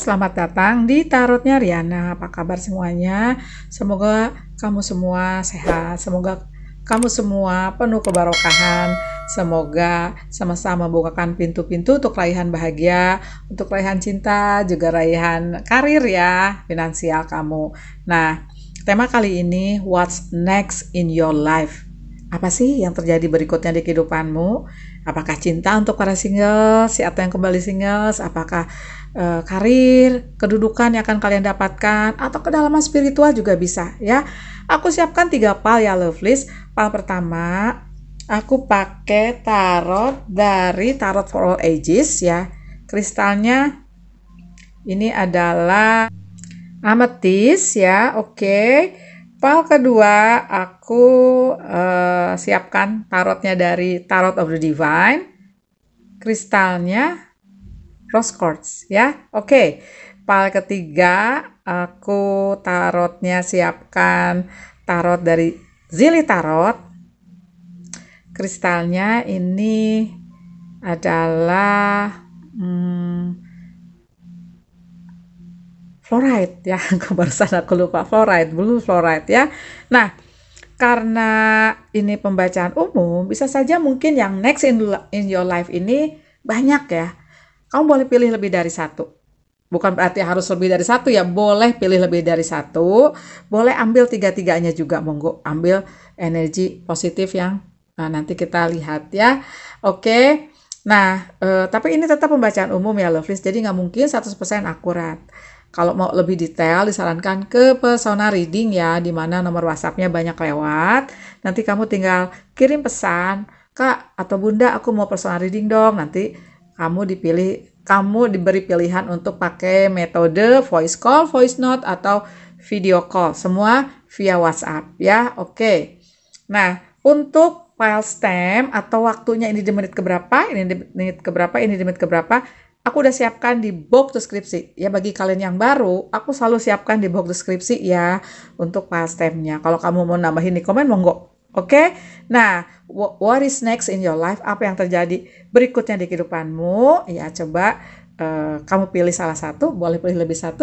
selamat datang di Tarotnya Riana. Apa kabar semuanya? Semoga kamu semua sehat, semoga kamu semua penuh kebarokahan. Semoga sama-sama membukakan pintu-pintu untuk raihan bahagia, untuk raihan cinta, juga raihan karir ya, finansial kamu. Nah, tema kali ini What's Next in Your Life? Apa sih yang terjadi berikutnya di kehidupanmu? Apakah cinta untuk para single, si atau yang kembali single? Apakah e, karir, kedudukan yang akan kalian dapatkan, atau kedalaman spiritual juga bisa ya. Aku siapkan tiga pal ya list. Pal pertama, aku pakai tarot dari Tarot for All Ages ya. Kristalnya ini adalah amethyst ya, oke. Okay. Pal kedua aku uh, siapkan tarotnya dari Tarot of the Divine. Kristalnya rose quartz ya. Oke. Okay. Pal ketiga aku tarotnya siapkan tarot dari Zili Tarot. Kristalnya ini adalah hmm, fluoride ya barusan aku lupa fluoride blue fluoride ya nah karena ini pembacaan umum bisa saja mungkin yang next in, in your life ini banyak ya kamu boleh pilih lebih dari satu. Bukan berarti harus lebih dari satu ya, boleh pilih lebih dari satu, boleh ambil tiga-tiganya juga, monggo ambil energi positif yang nah, nanti kita lihat ya. Oke, nah eh, tapi ini tetap pembacaan umum ya Lovelies. jadi nggak mungkin 100% akurat. Kalau mau lebih detail disarankan ke persona reading ya, di mana nomor WhatsAppnya banyak lewat. Nanti kamu tinggal kirim pesan, Kak atau Bunda aku mau personal reading dong, nanti kamu dipilih kamu diberi pilihan untuk pakai metode voice call, voice note atau video call. Semua via WhatsApp ya. Oke. Okay. Nah, untuk file stamp atau waktunya ini di menit keberapa, ini di menit keberapa, ini di menit keberapa, aku udah siapkan di box deskripsi. Ya bagi kalian yang baru, aku selalu siapkan di box deskripsi ya untuk file stampnya. Kalau kamu mau nambahin di komen monggo. Oke, okay? nah what is next in your life? Apa yang terjadi berikutnya di kehidupanmu? Ya coba uh, kamu pilih salah satu, boleh pilih lebih satu,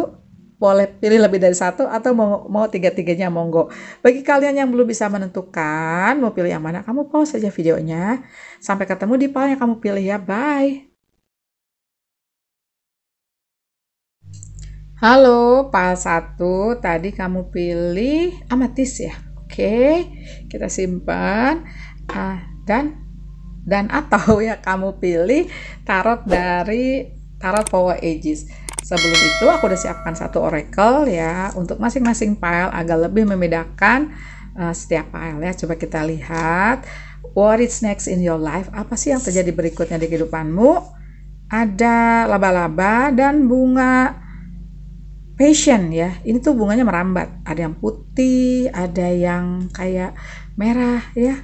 boleh pilih lebih dari satu atau mau mau tiga tiganya monggo. Bagi kalian yang belum bisa menentukan mau pilih yang mana, kamu pause saja videonya. Sampai ketemu di pal yang kamu pilih ya, bye. Halo, pal satu tadi kamu pilih amatis ya? Oke, kita simpan. Ah, dan dan atau ya kamu pilih tarot dari tarot Power Ages. Sebelum itu aku udah siapkan satu oracle ya untuk masing-masing file agar lebih membedakan uh, setiap file ya. Coba kita lihat what is next in your life. Apa sih yang terjadi berikutnya di kehidupanmu? Ada laba-laba dan bunga passion ya. Ini tuh bunganya merambat. Ada yang putih, ada yang kayak merah ya.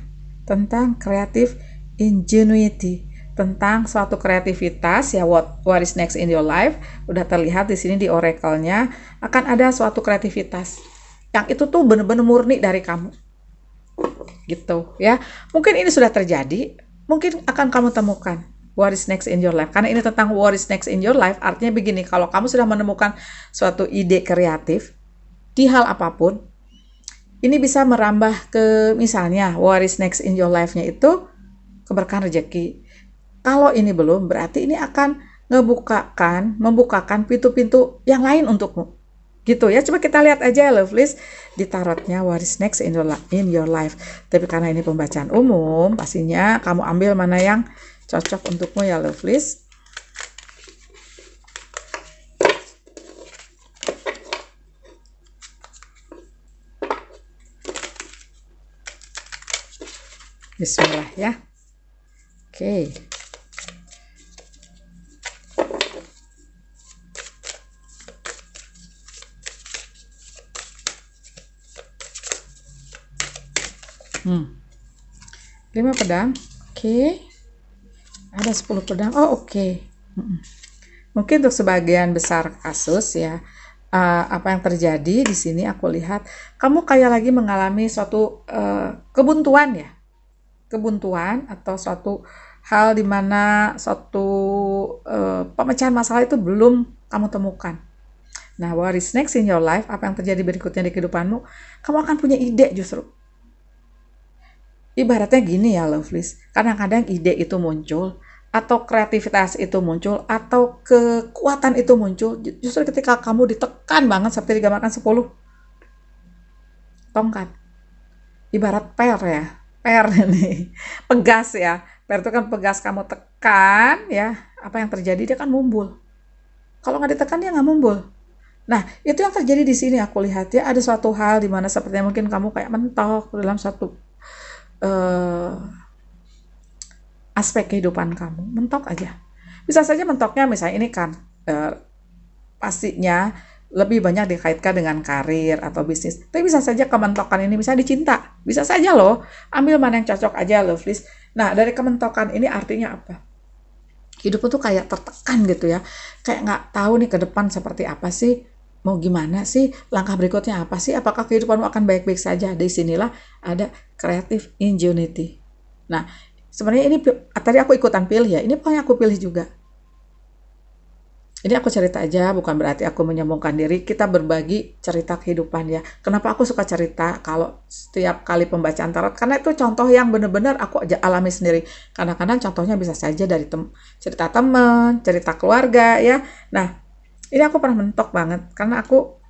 Tentang kreatif ingenuity, tentang suatu kreativitas ya what what is next in your life udah terlihat di sini di oracle-nya akan ada suatu kreativitas yang itu tuh bener-bener murni dari kamu gitu ya mungkin ini sudah terjadi mungkin akan kamu temukan what is next in your life. Karena ini tentang what is next in your life, artinya begini, kalau kamu sudah menemukan suatu ide kreatif di hal apapun, ini bisa merambah ke misalnya what is next in your life-nya itu keberkahan rezeki. Kalau ini belum, berarti ini akan ngebukakan, membukakan pintu-pintu yang lain untukmu. Gitu ya, coba kita lihat aja love list di tarotnya what is next in your life. Tapi karena ini pembacaan umum, pastinya kamu ambil mana yang cocok untukmu ya lovelies Bismillah ya oke okay. Hmm. 5 pedang. Oke. Okay ada 10 pedang oh oke okay. mungkin untuk sebagian besar kasus ya uh, apa yang terjadi di sini aku lihat kamu kayak lagi mengalami suatu uh, kebuntuan ya kebuntuan atau suatu hal di mana suatu uh, pemecahan masalah itu belum kamu temukan. Nah, what is next in your life? Apa yang terjadi berikutnya di kehidupanmu? Kamu akan punya ide justru. Ibaratnya gini ya, lovelies. Kadang-kadang ide itu muncul atau kreativitas itu muncul atau kekuatan itu muncul justru ketika kamu ditekan banget seperti digambarkan 10 tongkat ibarat per ya per ini pegas ya per itu kan pegas kamu tekan ya apa yang terjadi dia kan mumbul kalau nggak ditekan dia nggak mumbul nah itu yang terjadi di sini aku lihat ya ada suatu hal dimana sepertinya mungkin kamu kayak mentok dalam satu uh, aspek kehidupan kamu, mentok aja. Bisa saja mentoknya misalnya ini kan eh, pastinya lebih banyak dikaitkan dengan karir atau bisnis. Tapi bisa saja kementokan ini bisa dicinta. Bisa saja loh. Ambil mana yang cocok aja love list. Nah, dari kementokan ini artinya apa? hidup itu kayak tertekan gitu ya. Kayak nggak tahu nih ke depan seperti apa sih. Mau gimana sih? Langkah berikutnya apa sih? Apakah kehidupanmu akan baik-baik saja? Di sinilah ada creative ingenuity. Nah, sebenarnya ini ah, tadi aku ikutan pilih ya ini pokoknya aku pilih juga ini aku cerita aja bukan berarti aku menyombongkan diri kita berbagi cerita kehidupan ya kenapa aku suka cerita kalau setiap kali pembacaan tarot karena itu contoh yang bener-bener aku alami sendiri kadang-kadang contohnya bisa saja dari tem cerita teman cerita keluarga ya nah ini aku pernah mentok banget karena aku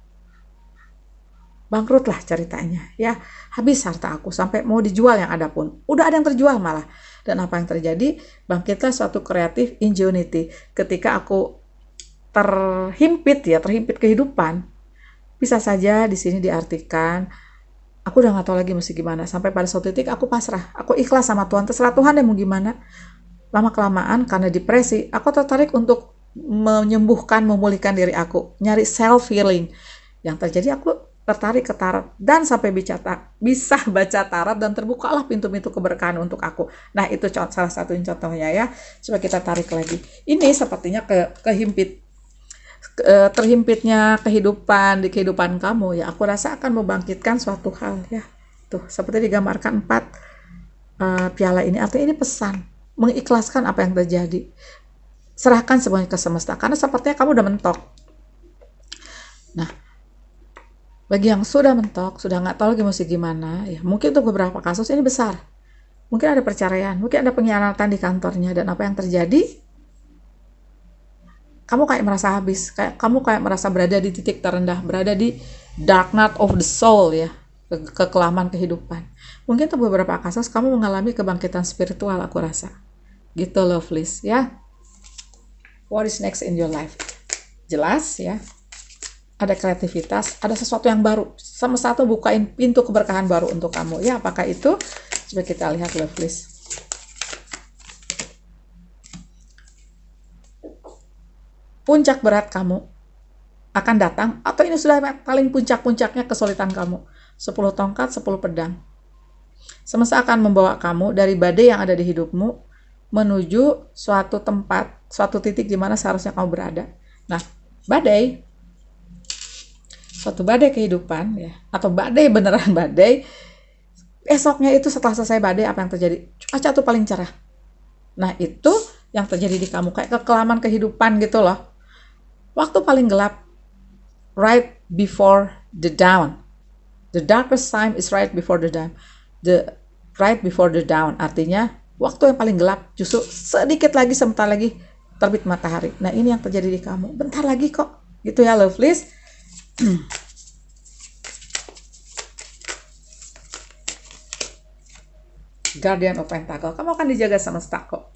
bangkrut lah ceritanya ya habis harta aku sampai mau dijual yang ada pun udah ada yang terjual malah dan apa yang terjadi bangkitlah suatu kreatif ingenuity ketika aku terhimpit ya terhimpit kehidupan bisa saja di sini diartikan aku udah nggak tahu lagi mesti gimana sampai pada suatu titik aku pasrah aku ikhlas sama Tuhan terserah Tuhan deh mau gimana lama kelamaan karena depresi aku tertarik untuk menyembuhkan memulihkan diri aku nyari self healing yang terjadi aku tertarik ke tarot dan sampai bisa bisa baca tarot dan terbukalah pintu-pintu keberkahan untuk aku. Nah, itu salah satu contohnya ya. Coba kita tarik lagi. Ini sepertinya ke kehimpit ke, eh, terhimpitnya kehidupan di kehidupan kamu ya. Aku rasa akan membangkitkan suatu hal ya. Tuh, seperti digambarkan empat uh, piala ini artinya ini pesan mengikhlaskan apa yang terjadi. Serahkan semuanya ke semesta karena sepertinya kamu udah mentok. Nah, bagi yang sudah mentok, sudah nggak tahu lagi mesti gimana, ya mungkin untuk beberapa kasus ini besar. Mungkin ada perceraian, mungkin ada pengkhianatan di kantornya, dan apa yang terjadi, kamu kayak merasa habis, kayak kamu kayak merasa berada di titik terendah, berada di dark night of the soul ya, ke kekelaman kehidupan. Mungkin untuk beberapa kasus kamu mengalami kebangkitan spiritual aku rasa. Gitu loveless, ya. What is next in your life? Jelas ya ada kreativitas, ada sesuatu yang baru. Sama satu bukain pintu keberkahan baru untuk kamu. Ya, apakah itu? Coba kita lihat love list. Puncak berat kamu akan datang atau ini sudah paling puncak-puncaknya kesulitan kamu. 10 tongkat, 10 pedang. Semesta akan membawa kamu dari badai yang ada di hidupmu menuju suatu tempat, suatu titik di mana seharusnya kamu berada. Nah, badai suatu badai kehidupan ya atau badai beneran badai esoknya itu setelah selesai badai apa yang terjadi cuaca tuh paling cerah nah itu yang terjadi di kamu kayak kekelaman kehidupan gitu loh waktu paling gelap right before the dawn the darkest time is right before the dawn the right before the dawn artinya waktu yang paling gelap justru sedikit lagi sebentar lagi terbit matahari nah ini yang terjadi di kamu bentar lagi kok gitu ya loveless. Guardian of Pentacle. Kamu akan dijaga sama Stako.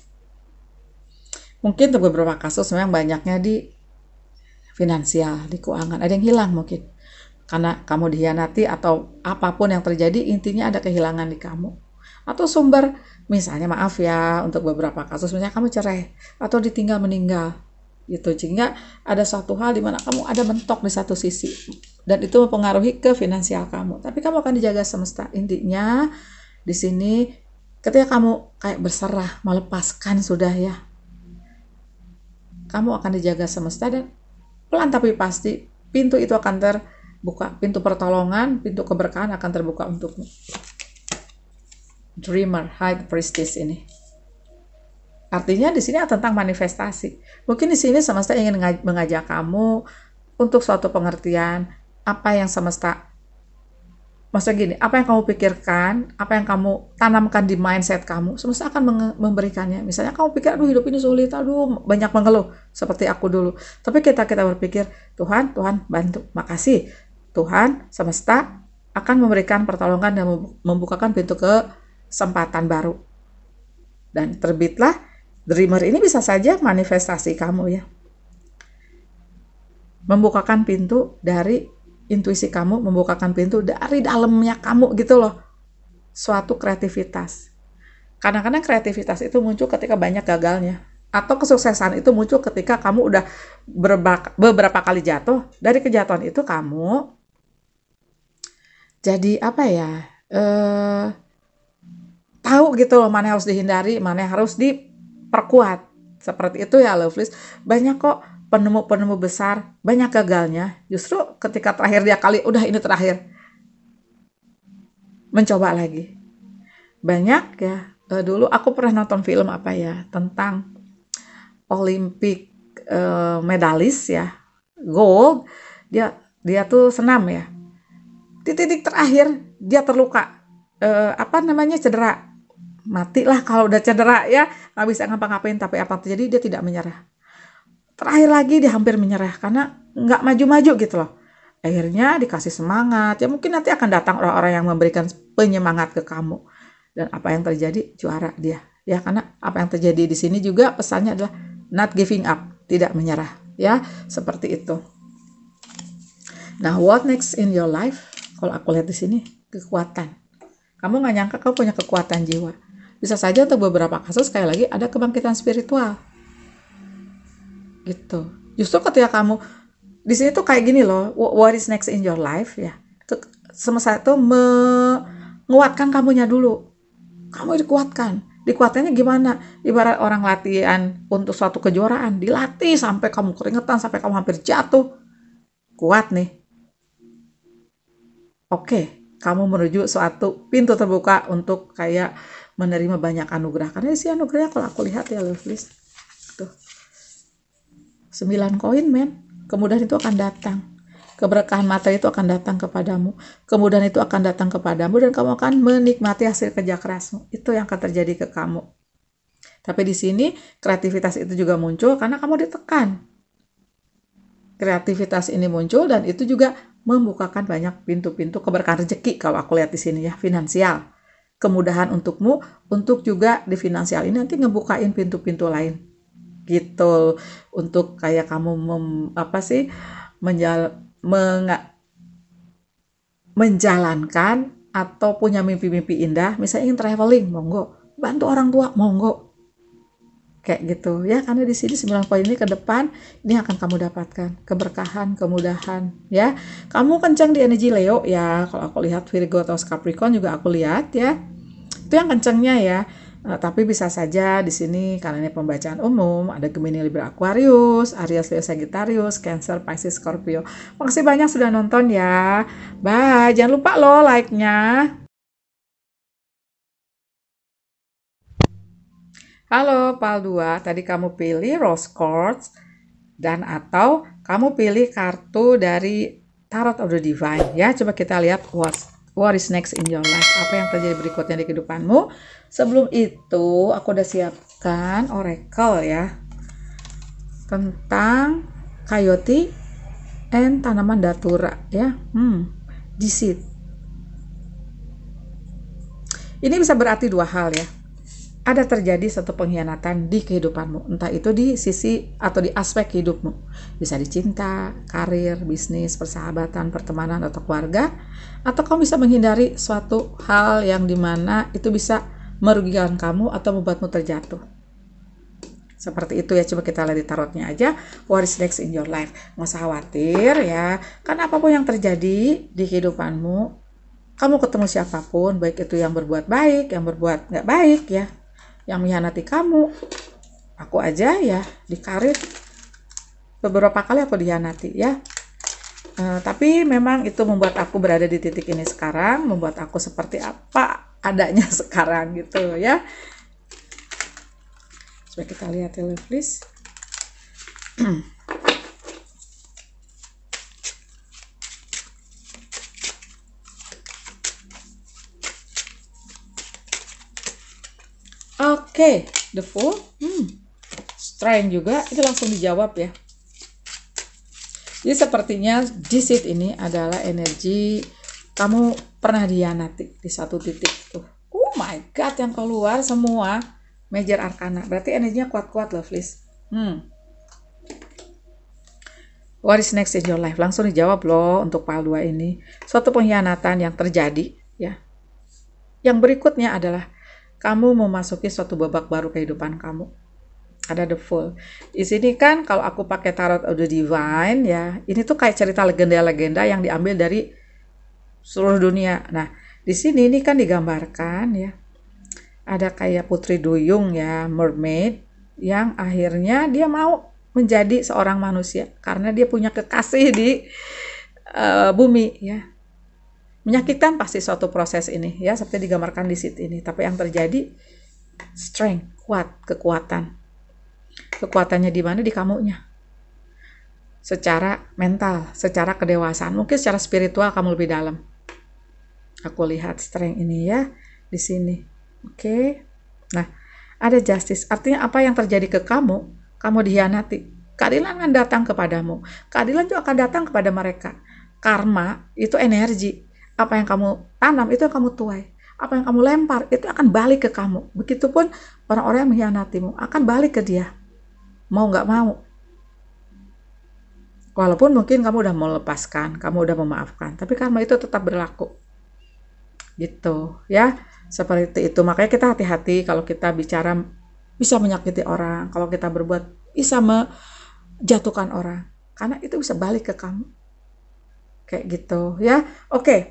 Mungkin untuk beberapa kasus memang banyaknya di finansial, di keuangan. Ada yang hilang mungkin. Karena kamu dihianati atau apapun yang terjadi, intinya ada kehilangan di kamu. Atau sumber, misalnya maaf ya, untuk beberapa kasus, misalnya kamu cerai atau ditinggal meninggal gitu sehingga ada suatu hal di mana kamu ada mentok di satu sisi dan itu mempengaruhi ke finansial kamu tapi kamu akan dijaga semesta intinya di sini ketika kamu kayak berserah melepaskan sudah ya kamu akan dijaga semesta dan pelan tapi pasti pintu itu akan terbuka pintu pertolongan pintu keberkahan akan terbuka untukmu dreamer high priestess ini Artinya di sini tentang manifestasi. Mungkin di sini semesta ingin mengajak kamu untuk suatu pengertian apa yang semesta maksudnya gini, apa yang kamu pikirkan, apa yang kamu tanamkan di mindset kamu, semesta akan memberikannya. Misalnya kamu pikir, aduh hidup ini sulit, aduh banyak mengeluh, seperti aku dulu. Tapi kita kita berpikir, Tuhan, Tuhan bantu, makasih. Tuhan, semesta akan memberikan pertolongan dan membukakan pintu kesempatan baru. Dan terbitlah dreamer ini bisa saja manifestasi kamu ya. Membukakan pintu dari intuisi kamu, membukakan pintu dari dalamnya kamu gitu loh. Suatu kreativitas. Kadang-kadang kreativitas itu muncul ketika banyak gagalnya. Atau kesuksesan itu muncul ketika kamu udah beberapa kali jatuh. Dari kejatuhan itu kamu jadi apa ya? Eh, tahu gitu loh mana yang harus dihindari, mana yang harus di perkuat seperti itu ya Lovelace banyak kok penemu-penemu besar banyak gagalnya justru ketika terakhir dia kali udah ini terakhir mencoba lagi banyak ya uh, dulu aku pernah nonton film apa ya tentang Olimpik uh, eh, medalis ya gold dia dia tuh senam ya titik-titik terakhir dia terluka uh, apa namanya cedera matilah kalau udah cedera ya nggak bisa ngapa-ngapain tapi apa terjadi dia tidak menyerah terakhir lagi dia hampir menyerah karena nggak maju-maju gitu loh akhirnya dikasih semangat ya mungkin nanti akan datang orang-orang yang memberikan penyemangat ke kamu dan apa yang terjadi juara dia ya karena apa yang terjadi di sini juga pesannya adalah not giving up tidak menyerah ya seperti itu nah what next in your life kalau aku lihat di sini kekuatan kamu nggak nyangka kamu punya kekuatan jiwa bisa saja untuk beberapa kasus sekali lagi ada kebangkitan spiritual gitu justru ketika kamu di sini tuh kayak gini loh what is next in your life ya semesta itu menguatkan kamunya dulu kamu dikuatkan dikuatkannya gimana ibarat orang latihan untuk suatu kejuaraan dilatih sampai kamu keringetan sampai kamu hampir jatuh kuat nih oke kamu menuju suatu pintu terbuka untuk kayak menerima banyak anugerah karena si anugerah kalau aku lihat ya list tuh 9 koin men kemudian itu akan datang keberkahan materi itu akan datang kepadamu kemudian itu akan datang kepadamu dan kamu akan menikmati hasil kerja kerasmu itu yang akan terjadi ke kamu tapi di sini kreativitas itu juga muncul karena kamu ditekan kreativitas ini muncul dan itu juga membukakan banyak pintu-pintu keberkahan rezeki kalau aku lihat di sini ya finansial kemudahan untukmu untuk juga di finansial ini nanti ngebukain pintu-pintu lain gitu untuk kayak kamu mem, apa sih menjal, menga, menjalankan atau punya mimpi-mimpi indah misalnya ingin traveling monggo bantu orang tua monggo kayak gitu ya karena di sini 9 poin ini ke depan ini akan kamu dapatkan keberkahan kemudahan ya kamu kencang di energi Leo ya kalau aku lihat Virgo atau Capricorn juga aku lihat ya itu yang kencangnya ya Nah, tapi bisa saja di sini karena ini pembacaan umum ada Gemini Libra Aquarius, Aries Leo Sagittarius, Cancer Pisces Scorpio. Makasih banyak sudah nonton ya. Bye, jangan lupa lo like-nya. Halo PAL 2, tadi kamu pilih rose quartz dan atau kamu pilih kartu dari Tarot of the Divine ya. Coba kita lihat what's What is next in your life? Apa yang terjadi berikutnya di kehidupanmu? Sebelum itu, aku udah siapkan oracle ya tentang coyote and tanaman datura ya. Hmm, di Ini bisa berarti dua hal ya ada terjadi satu pengkhianatan di kehidupanmu, entah itu di sisi atau di aspek hidupmu, bisa di cinta, karir, bisnis, persahabatan, pertemanan, atau keluarga, atau kamu bisa menghindari suatu hal yang dimana itu bisa merugikan kamu atau membuatmu terjatuh. Seperti itu ya, coba kita lihat di tarotnya aja. What is next in your life? Nggak usah khawatir ya, karena apapun yang terjadi di kehidupanmu, kamu ketemu siapapun, baik itu yang berbuat baik, yang berbuat nggak baik ya, yang mengkhianati kamu aku aja ya dikarit beberapa kali aku dikhianati, ya E, tapi memang itu membuat aku berada di titik ini sekarang, membuat aku seperti apa adanya sekarang gitu ya. Coba kita lihat ya, please. okay, the full hmm, strange juga itu langsung dijawab ya jadi sepertinya disit ini adalah energi kamu pernah dianati di satu titik tuh oh my god yang keluar semua major arcana berarti energinya kuat-kuat loh please hmm. what is next in your life langsung dijawab loh untuk pal 2 ini suatu pengkhianatan yang terjadi ya yang berikutnya adalah kamu memasuki suatu babak baru kehidupan kamu. Ada the full. Di sini kan kalau aku pakai tarot of the divine ya, ini tuh kayak cerita legenda-legenda yang diambil dari seluruh dunia. Nah, di sini ini kan digambarkan ya. Ada kayak putri duyung ya, mermaid yang akhirnya dia mau menjadi seorang manusia karena dia punya kekasih di uh, bumi ya Menyakitkan pasti suatu proses ini ya seperti digambarkan di situ ini. Tapi yang terjadi strength, kuat, kekuatan. Kekuatannya di mana? Di kamunya. Secara mental, secara kedewasaan, mungkin secara spiritual kamu lebih dalam. Aku lihat strength ini ya di sini. Oke. Okay? Nah, ada justice. Artinya apa yang terjadi ke kamu, kamu dihianati. Keadilan akan datang kepadamu. Keadilan juga akan datang kepada mereka. Karma itu energi apa yang kamu tanam itu yang kamu tuai apa yang kamu lempar itu akan balik ke kamu begitupun orang-orang yang mengkhianatimu akan balik ke dia mau nggak mau walaupun mungkin kamu udah melepaskan kamu udah memaafkan tapi karma itu tetap berlaku gitu ya seperti itu makanya kita hati-hati kalau kita bicara bisa menyakiti orang kalau kita berbuat bisa menjatuhkan orang karena itu bisa balik ke kamu kayak gitu ya oke okay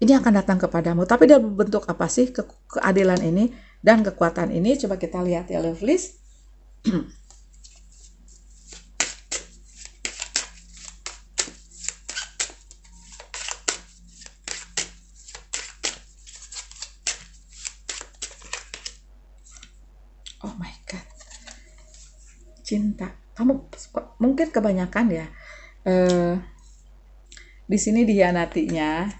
ini akan datang kepadamu. Tapi dalam bentuk apa sih ke keadilan ini dan kekuatan ini? Coba kita lihat ya, Lovelies. oh my God. Cinta. Kamu mungkin kebanyakan ya. Eh, di sini dia dihianatinya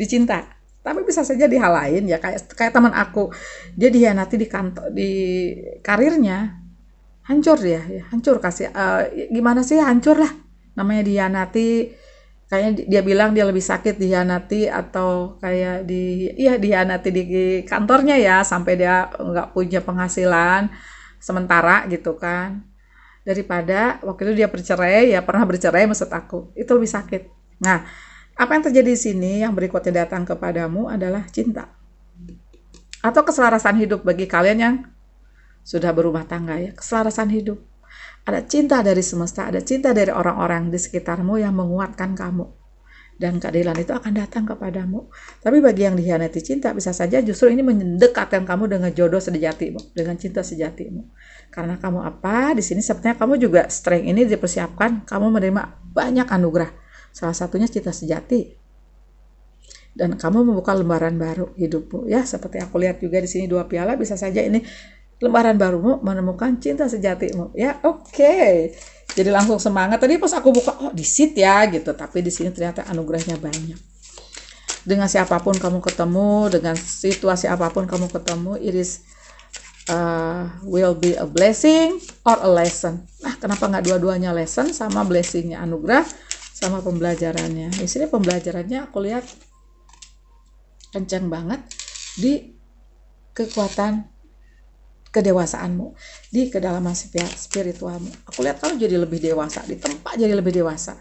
dicinta tapi bisa saja di ya kayak kayak teman aku dia dihianati di kantor di karirnya hancur ya, hancur kasih uh, gimana sih hancur lah namanya dihianati kayaknya dia bilang dia lebih sakit dihianati atau kayak di iya dihianati di kantornya ya sampai dia nggak punya penghasilan sementara gitu kan daripada waktu itu dia bercerai ya pernah bercerai maksud aku itu lebih sakit nah apa yang terjadi di sini yang berikutnya datang kepadamu adalah cinta. Atau keselarasan hidup bagi kalian yang sudah berumah tangga ya, keselarasan hidup. Ada cinta dari semesta, ada cinta dari orang-orang di sekitarmu yang menguatkan kamu. Dan keadilan itu akan datang kepadamu. Tapi bagi yang dihianati cinta, bisa saja justru ini mendekatkan kamu dengan jodoh sejatimu, dengan cinta sejatimu. Karena kamu apa? Di sini sepertinya kamu juga strength ini dipersiapkan, kamu menerima banyak anugerah Salah satunya cinta sejati. Dan kamu membuka lembaran baru hidupmu ya seperti aku lihat juga di sini dua piala bisa saja ini lembaran barumu menemukan cinta sejatimu ya oke okay. jadi langsung semangat tadi pas aku buka oh di sit ya gitu tapi di sini ternyata anugerahnya banyak dengan siapapun kamu ketemu dengan situasi apapun kamu ketemu it is uh, will be a blessing or a lesson. Nah, kenapa nggak dua-duanya lesson sama blessingnya anugerah? sama pembelajarannya di sini pembelajarannya aku lihat kencang banget di kekuatan kedewasaanmu di kedalaman spiritualmu aku lihat kamu jadi lebih dewasa di tempat jadi lebih dewasa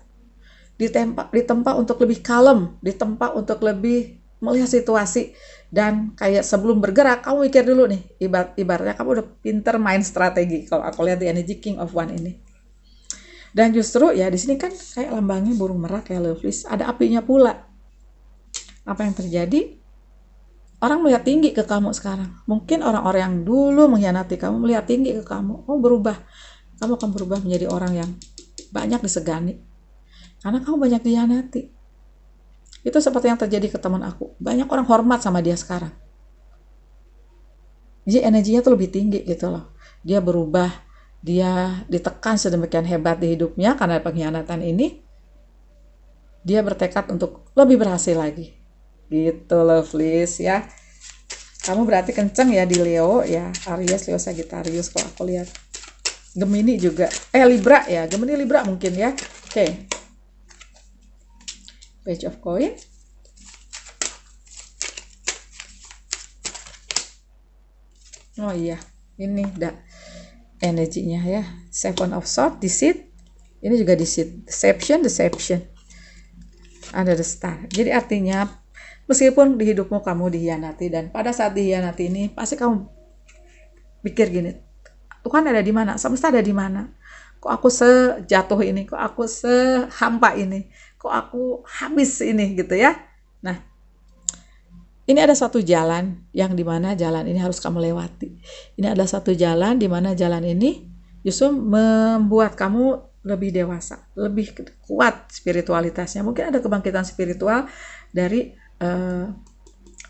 di tempat di tempat untuk lebih kalem di tempat untuk lebih melihat situasi dan kayak sebelum bergerak kamu mikir dulu nih ibarat ibaratnya kamu udah pinter main strategi kalau aku lihat di energy king of one ini dan justru ya di sini kan kayak lambangnya burung merak ya Lovelies. ada apinya pula. Apa yang terjadi? Orang melihat tinggi ke kamu sekarang. Mungkin orang-orang yang dulu mengkhianati kamu melihat tinggi ke kamu. Oh berubah. Kamu akan berubah menjadi orang yang banyak disegani. Karena kamu banyak dikhianati. Itu seperti yang terjadi ke teman aku. Banyak orang hormat sama dia sekarang. Jadi energinya tuh lebih tinggi gitu loh. Dia berubah, dia ditekan sedemikian hebat di hidupnya karena pengkhianatan ini, dia bertekad untuk lebih berhasil lagi. Gitu lovelies ya. Kamu berarti kenceng ya di Leo ya. Aries, Leo, Sagittarius kalau aku lihat. Gemini juga. Eh Libra ya. Gemini Libra mungkin ya. Oke. Okay. Page of Coin. Oh iya, ini dah energinya ya seven of sword deceit ini juga deceit deception deception ada the star jadi artinya meskipun di hidupmu kamu dihianati dan pada saat dihianati ini pasti kamu pikir gini Tuhan ada di mana semesta ada di mana kok aku sejatuh ini kok aku sehampa ini kok aku habis ini gitu ya nah ini ada satu jalan yang dimana jalan ini harus kamu lewati. Ini ada satu jalan dimana jalan ini justru membuat kamu lebih dewasa, lebih kuat spiritualitasnya. Mungkin ada kebangkitan spiritual dari uh,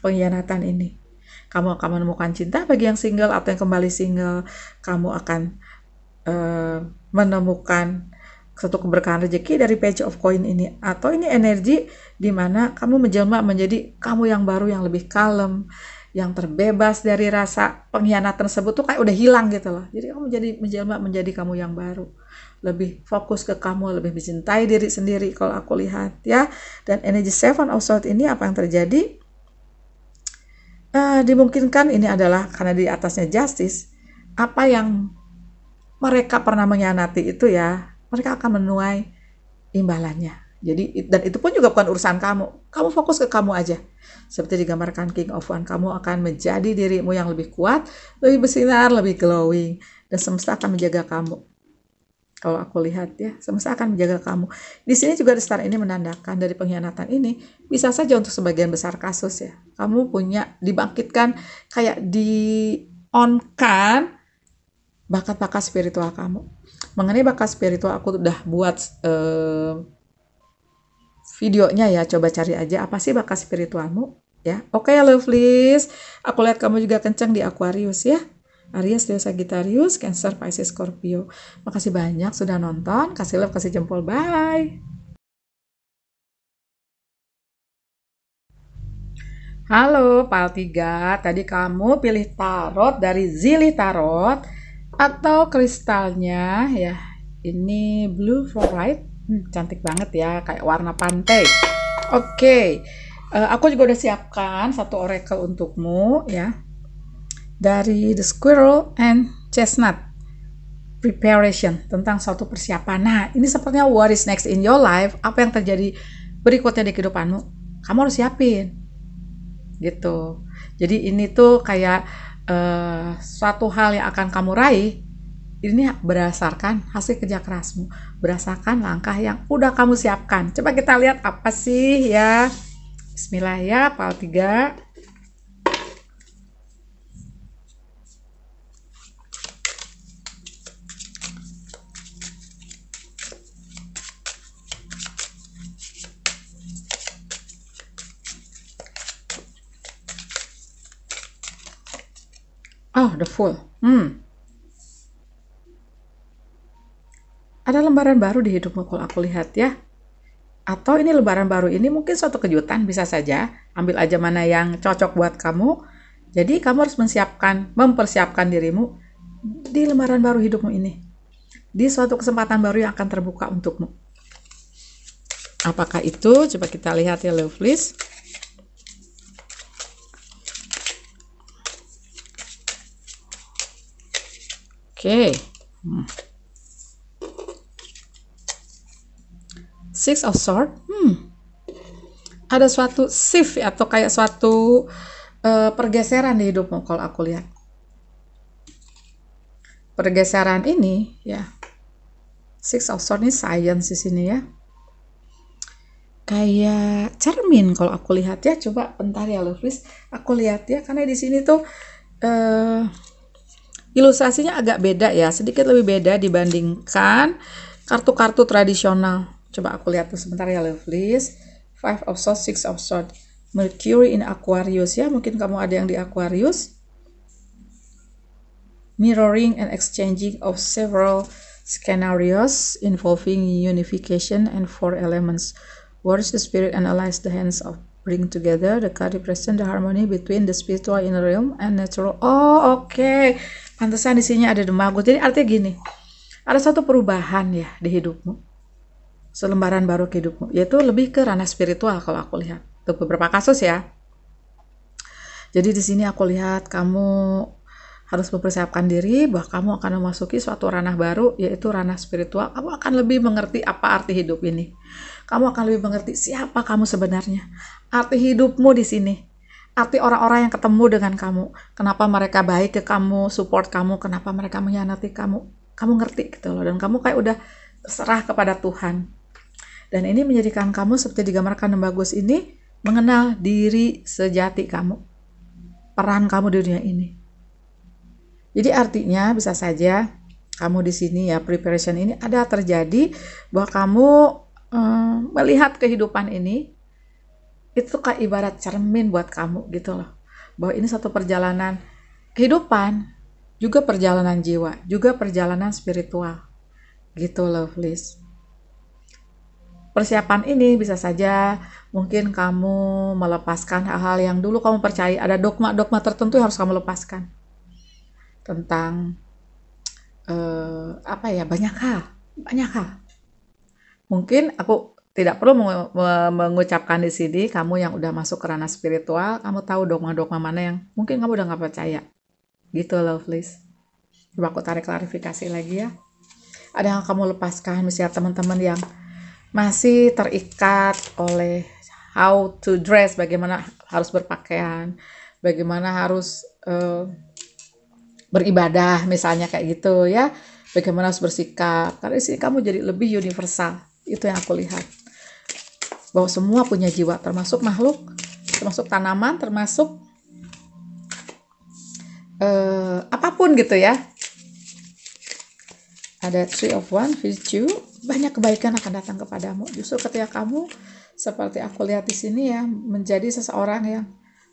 pengkhianatan ini. Kamu akan menemukan cinta bagi yang single atau yang kembali single. Kamu akan uh, menemukan satu keberkahan rezeki dari page of coin ini atau ini energi di mana kamu menjelma menjadi kamu yang baru yang lebih kalem yang terbebas dari rasa pengkhianat tersebut tuh kayak udah hilang gitu loh jadi kamu jadi menjelma menjadi kamu yang baru lebih fokus ke kamu lebih mencintai diri sendiri kalau aku lihat ya dan energi seven of swords ini apa yang terjadi uh, dimungkinkan ini adalah karena di atasnya justice apa yang mereka pernah mengkhianati itu ya mereka akan menuai imbalannya. Jadi dan itu pun juga bukan urusan kamu. Kamu fokus ke kamu aja. Seperti digambarkan King of One, kamu akan menjadi dirimu yang lebih kuat, lebih bersinar, lebih glowing dan semesta akan menjaga kamu. Kalau aku lihat ya, semesta akan menjaga kamu. Di sini juga The Star ini menandakan dari pengkhianatan ini bisa saja untuk sebagian besar kasus ya. Kamu punya dibangkitkan kayak di on bakat-bakat spiritual kamu mengenai bakat spiritual aku udah buat uh, videonya ya coba cari aja apa sih bakat spiritualmu ya oke okay, ya, lovelies aku lihat kamu juga kencang di Aquarius ya Aries, Leo, Sagittarius, Cancer, Pisces, Scorpio. Makasih banyak sudah nonton. Kasih love, kasih jempol. Bye. Halo, Pal 3. Tadi kamu pilih tarot dari Zili Tarot atau kristalnya ya ini blue fluorite hmm, cantik banget ya kayak warna pantai oke okay. uh, eh, aku juga udah siapkan satu oracle untukmu ya dari the squirrel and chestnut preparation tentang suatu persiapan. Nah, ini sepertinya what is next in your life, apa yang terjadi berikutnya di kehidupanmu, kamu harus siapin. Gitu. Jadi ini tuh kayak uh, suatu hal yang akan kamu raih ini berdasarkan hasil kerja kerasmu, berdasarkan langkah yang udah kamu siapkan. Coba kita lihat apa sih ya. Bismillah ya, pal 3. full. Hmm. Ada lembaran baru di hidupmu kalau aku lihat ya. Atau ini lembaran baru ini mungkin suatu kejutan bisa saja. Ambil aja mana yang cocok buat kamu. Jadi kamu harus menyiapkan, mempersiapkan dirimu di lembaran baru hidupmu ini. Di suatu kesempatan baru yang akan terbuka untukmu. Apakah itu? Coba kita lihat ya, Lovelace. Okay. Hmm. Six of Swords. Hmm. Ada suatu shift atau kayak suatu uh, pergeseran di hidupmu kalau aku lihat. Pergeseran ini ya. Six of Swords ini science di sini ya. Kayak cermin kalau aku lihat ya. Coba bentar ya Luis. Aku lihat ya karena di sini tuh uh, Ilustrasinya agak beda ya, sedikit lebih beda dibandingkan kartu-kartu tradisional. Coba aku lihat tuh sebentar ya, Lovelies. Five of Swords, Six of Swords. Mercury in Aquarius ya, mungkin kamu ada yang di Aquarius. Mirroring and exchanging of several scenarios involving unification and four elements. Words, the spirit, Analyze the hands of bring together the card represent the harmony between the spiritual inner realm and natural. Oh, oke. Okay. Pantesan di sini ada demagog. Jadi artinya gini, ada satu perubahan ya di hidupmu. Selembaran baru ke hidupmu, yaitu lebih ke ranah spiritual kalau aku lihat. Untuk beberapa kasus ya. Jadi di sini aku lihat kamu harus mempersiapkan diri bahwa kamu akan memasuki suatu ranah baru yaitu ranah spiritual. Kamu akan lebih mengerti apa arti hidup ini. Kamu akan lebih mengerti siapa kamu sebenarnya. Arti hidupmu di sini arti orang-orang yang ketemu dengan kamu. Kenapa mereka baik ke kamu, support kamu, kenapa mereka mengkhianati kamu. Kamu ngerti gitu loh. Dan kamu kayak udah serah kepada Tuhan. Dan ini menjadikan kamu seperti digambarkan yang bagus ini, mengenal diri sejati kamu. Peran kamu di dunia ini. Jadi artinya bisa saja kamu di sini ya preparation ini ada terjadi bahwa kamu um, melihat kehidupan ini itu kayak ibarat cermin buat kamu gitu loh bahwa ini satu perjalanan kehidupan juga perjalanan jiwa juga perjalanan spiritual gitu loh please persiapan ini bisa saja mungkin kamu melepaskan hal-hal yang dulu kamu percaya ada dogma-dogma tertentu yang harus kamu lepaskan tentang eh, apa ya banyak hal banyak hal mungkin aku tidak perlu mengucapkan di sini, kamu yang udah masuk ke ranah spiritual, kamu tahu dogma-dogma mana yang mungkin kamu udah nggak percaya. Gitu loh, please. Coba aku tarik klarifikasi lagi ya. Ada yang kamu lepaskan, misalnya teman-teman yang masih terikat oleh how to dress, bagaimana harus berpakaian, bagaimana harus uh, beribadah, misalnya kayak gitu ya. Bagaimana harus bersikap. Karena sih kamu jadi lebih universal itu yang aku lihat bahwa semua punya jiwa termasuk makhluk termasuk tanaman termasuk uh, apapun gitu ya ada three of one virtue banyak kebaikan akan datang kepadamu justru ketika kamu seperti aku lihat di sini ya menjadi seseorang yang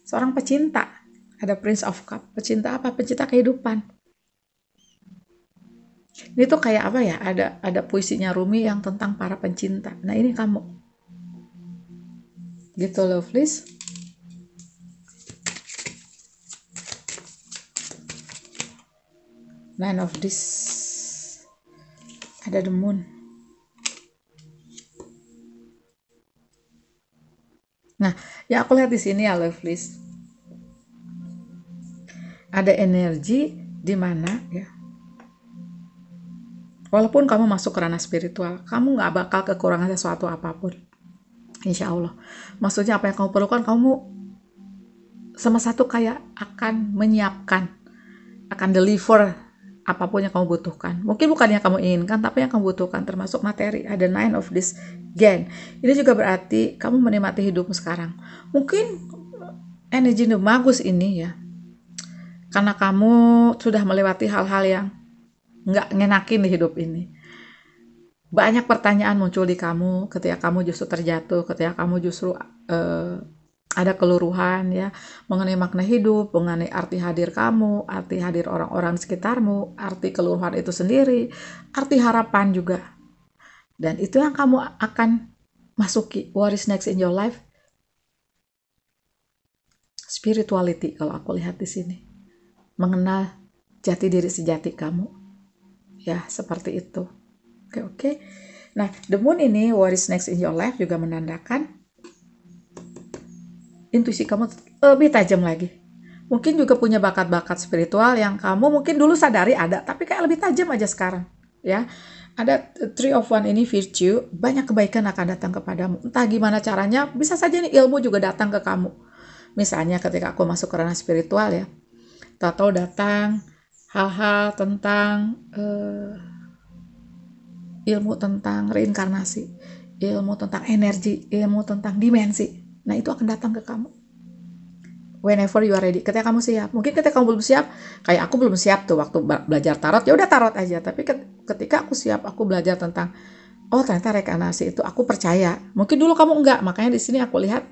seorang pecinta ada prince of cup pecinta apa pecinta kehidupan ini tuh kayak apa ya? Ada ada puisinya Rumi yang tentang para pencinta. Nah, ini kamu. Gitu loh, please. Nine of this. Ada the moon. Nah, ya aku lihat di sini ya, Lovelies. Ada energi di mana ya? Walaupun kamu masuk ke ranah spiritual, kamu nggak bakal kekurangan sesuatu apapun. Insya Allah. Maksudnya apa yang kamu perlukan, kamu sama satu kayak akan menyiapkan, akan deliver apapun yang kamu butuhkan. Mungkin bukan yang kamu inginkan, tapi yang kamu butuhkan, termasuk materi. Ada nine of this gen. Ini juga berarti kamu menikmati hidupmu sekarang. Mungkin eh, energi magus ini ya, karena kamu sudah melewati hal-hal yang nggak ngenakin di hidup ini. Banyak pertanyaan muncul di kamu ketika kamu justru terjatuh, ketika kamu justru uh, ada keluruhan ya mengenai makna hidup, mengenai arti hadir kamu, arti hadir orang-orang sekitarmu, arti keluruhan itu sendiri, arti harapan juga. Dan itu yang kamu akan masuki. What is next in your life? Spirituality kalau aku lihat di sini. Mengenal jati diri sejati kamu ya seperti itu oke okay, oke okay. nah the moon ini what is next in your life juga menandakan intuisi kamu lebih tajam lagi mungkin juga punya bakat-bakat spiritual yang kamu mungkin dulu sadari ada tapi kayak lebih tajam aja sekarang ya ada three of one ini virtue banyak kebaikan akan datang kepadamu entah gimana caranya bisa saja nih ilmu juga datang ke kamu misalnya ketika aku masuk ke ranah spiritual ya tahu datang hal-hal tentang uh, ilmu tentang reinkarnasi, ilmu tentang energi, ilmu tentang dimensi. Nah, itu akan datang ke kamu. Whenever you are ready, ketika kamu siap. Mungkin ketika kamu belum siap, kayak aku belum siap tuh waktu belajar tarot, ya udah tarot aja. Tapi ketika aku siap, aku belajar tentang oh ternyata reinkarnasi itu aku percaya. Mungkin dulu kamu enggak, makanya di sini aku lihat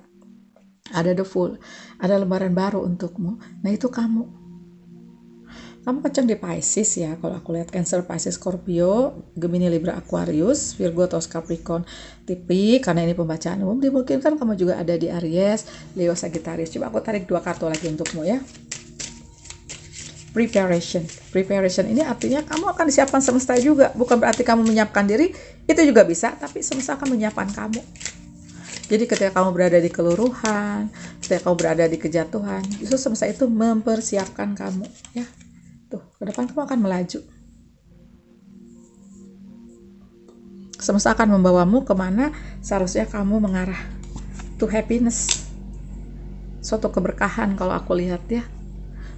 ada the full, ada lembaran baru untukmu. Nah, itu kamu kamu kenceng di Pisces ya. Kalau aku lihat Cancer, Pisces, Scorpio, Gemini, Libra, Aquarius, Virgo, Taurus, Capricorn, Tipi. Karena ini pembacaan umum dimungkinkan kamu juga ada di Aries, Leo, Sagittarius. Coba aku tarik dua kartu lagi untukmu ya. Preparation. Preparation ini artinya kamu akan disiapkan semesta juga. Bukan berarti kamu menyiapkan diri, itu juga bisa, tapi semesta akan menyiapkan kamu. Jadi ketika kamu berada di keluruhan, ketika kamu berada di kejatuhan, justru semesta itu mempersiapkan kamu, ya ke depan kamu akan melaju. Semesta akan membawamu kemana seharusnya kamu mengarah. To happiness. Suatu keberkahan kalau aku lihat ya.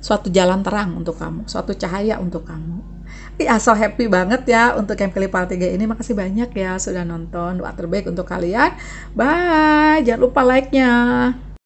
Suatu jalan terang untuk kamu. Suatu cahaya untuk kamu. Ih, asal happy banget ya untuk yang kelipal 3 ini. Makasih banyak ya sudah nonton. Doa terbaik untuk kalian. Bye. Jangan lupa like-nya.